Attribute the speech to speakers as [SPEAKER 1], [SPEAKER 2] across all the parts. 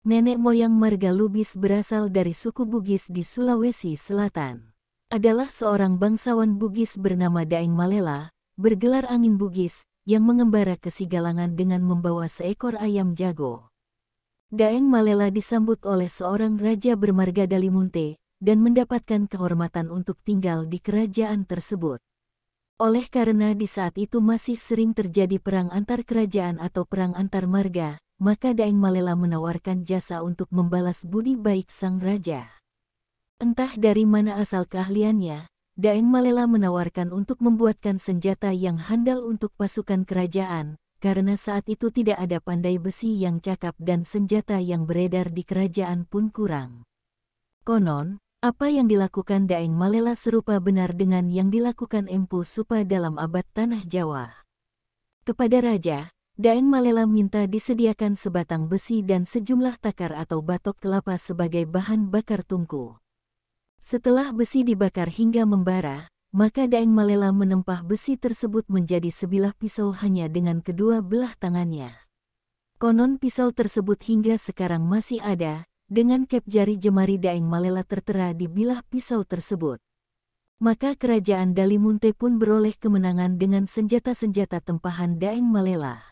[SPEAKER 1] nenek moyang Marga Lubis berasal dari suku Bugis di Sulawesi Selatan. Adalah seorang bangsawan Bugis bernama Daeng Malela, bergelar angin Bugis, yang mengembara ke Sigalangan dengan membawa seekor ayam jago. Daeng Malela disambut oleh seorang raja bermarga Dalimunte, dan mendapatkan kehormatan untuk tinggal di kerajaan tersebut. Oleh karena di saat itu masih sering terjadi perang antar kerajaan atau perang antar marga, maka Daeng Malela menawarkan jasa untuk membalas budi baik sang raja. Entah dari mana asal keahliannya, Daeng Malela menawarkan untuk membuatkan senjata yang handal untuk pasukan kerajaan, karena saat itu tidak ada pandai besi yang cakap dan senjata yang beredar di kerajaan pun kurang. Konon, apa yang dilakukan Daeng Malela serupa benar dengan yang dilakukan Empu Supa dalam abad Tanah Jawa. Kepada Raja, Daeng Malela minta disediakan sebatang besi dan sejumlah takar atau batok kelapa sebagai bahan bakar tungku. Setelah besi dibakar hingga membara, maka Daeng Malela menempah besi tersebut menjadi sebilah pisau hanya dengan kedua belah tangannya. Konon pisau tersebut hingga sekarang masih ada, dengan kep jari jemari Daeng Malela tertera di bilah pisau tersebut. Maka kerajaan Dalimunte pun beroleh kemenangan dengan senjata-senjata tempahan Daeng Malela.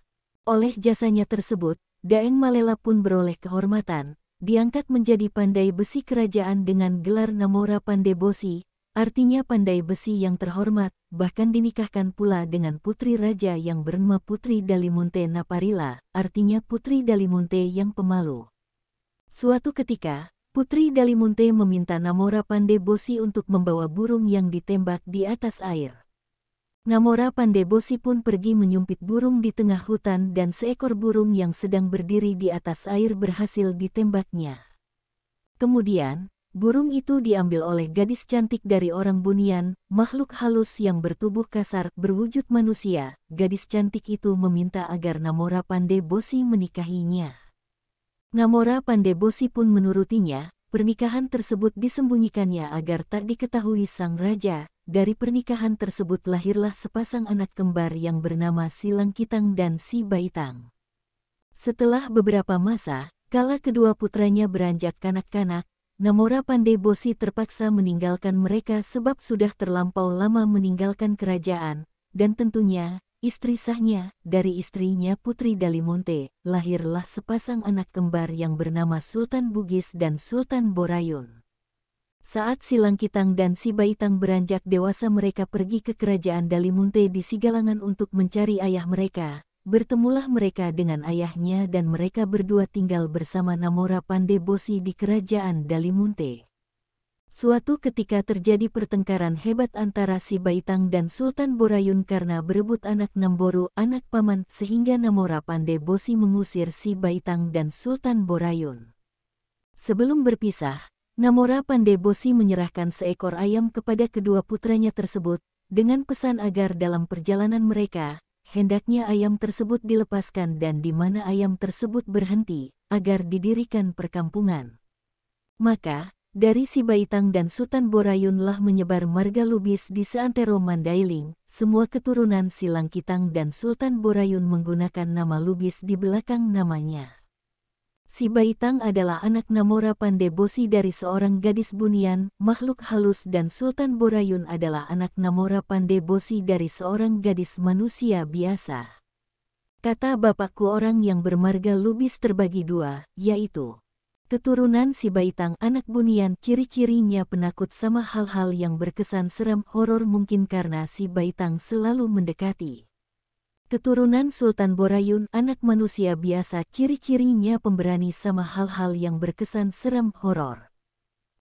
[SPEAKER 1] Oleh jasanya tersebut, Daeng Malela pun beroleh kehormatan, diangkat menjadi pandai besi kerajaan dengan gelar Namora Pandebosi, artinya pandai besi yang terhormat, bahkan dinikahkan pula dengan putri raja yang bernama Putri Dalimunte Naparila, artinya Putri Dalimunte yang pemalu. Suatu ketika, Putri Dalimunte meminta Namora Pandebosi untuk membawa burung yang ditembak di atas air. Ngamora Pandebosi pun pergi menyumpit burung di tengah hutan dan seekor burung yang sedang berdiri di atas air berhasil ditembaknya. Kemudian, burung itu diambil oleh gadis cantik dari orang bunian, makhluk halus yang bertubuh kasar, berwujud manusia. Gadis cantik itu meminta agar Namora Pandebosi menikahinya. Namora Pandebosi pun menurutinya, pernikahan tersebut disembunyikannya agar tak diketahui sang raja, dari pernikahan tersebut lahirlah sepasang anak kembar yang bernama Silang Kitang dan Si Baitang. Setelah beberapa masa, kala kedua putranya beranjak kanak-kanak, Namora Pandey Bosi terpaksa meninggalkan mereka sebab sudah terlampau lama meninggalkan kerajaan, dan tentunya, istri sahnya, dari istrinya Putri Dalimonte, lahirlah sepasang anak kembar yang bernama Sultan Bugis dan Sultan Borayun. Saat Silang Kitang dan si Baitang beranjak dewasa mereka pergi ke kerajaan Dalimunte di Sigalangan untuk mencari ayah mereka. Bertemulah mereka dengan ayahnya dan mereka berdua tinggal bersama Namora Pandebosi di kerajaan Dalimunte. Suatu ketika terjadi pertengkaran hebat antara si Baitang dan Sultan Borayun karena berebut anak Namboru, anak paman, sehingga Namora Pandebosi mengusir si Baitang dan Sultan Borayun. Sebelum berpisah, Namora Pandebosi menyerahkan seekor ayam kepada kedua putranya tersebut, dengan pesan agar dalam perjalanan mereka, hendaknya ayam tersebut dilepaskan dan di mana ayam tersebut berhenti, agar didirikan perkampungan. Maka, dari Sibaitang dan Sultan Borayunlah menyebar marga lubis di seantero Mandailing, semua keturunan Silangkitang dan Sultan Borayun menggunakan nama lubis di belakang namanya. Si Baitang adalah anak Namora Pandebosi dari seorang gadis bunian, makhluk halus dan Sultan Borayun adalah anak Namora Pandebosi dari seorang gadis manusia biasa. Kata bapakku orang yang bermarga Lubis terbagi dua, yaitu Keturunan si Baitang anak bunian ciri-cirinya penakut sama hal-hal yang berkesan seram horor mungkin karena si Baitang selalu mendekati. Keturunan Sultan Borayun, anak manusia biasa, ciri-cirinya pemberani sama hal-hal yang berkesan seram horor.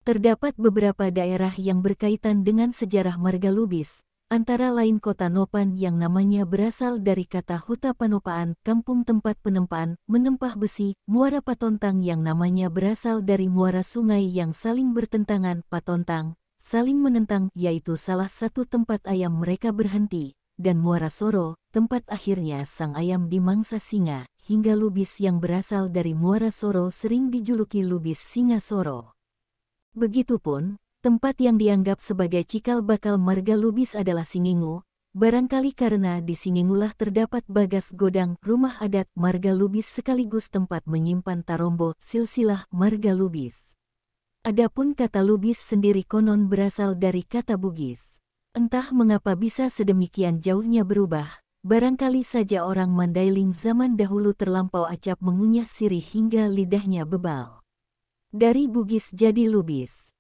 [SPEAKER 1] Terdapat beberapa daerah yang berkaitan dengan sejarah marga Lubis, antara lain kota Nopan yang namanya berasal dari kata Huta Panopaan, kampung tempat penempaan, menempah besi, Muara Patontang yang namanya berasal dari muara sungai yang saling bertentangan, Patontang, saling menentang, yaitu salah satu tempat ayam mereka berhenti, dan Muara Soro, tempat akhirnya sang ayam dimangsa singa, hingga lubis yang berasal dari Muara Soro sering dijuluki lubis singa Soro. Begitupun, tempat yang dianggap sebagai cikal bakal marga lubis adalah Singingu, barangkali karena di Singingulah terdapat bagas godang rumah adat marga lubis sekaligus tempat menyimpan tarombo silsilah marga lubis. Adapun kata lubis sendiri konon berasal dari kata Bugis. Entah mengapa bisa sedemikian jauhnya berubah, barangkali saja orang Mandailing zaman dahulu terlampau acap mengunyah sirih hingga lidahnya bebal. Dari Bugis jadi Lubis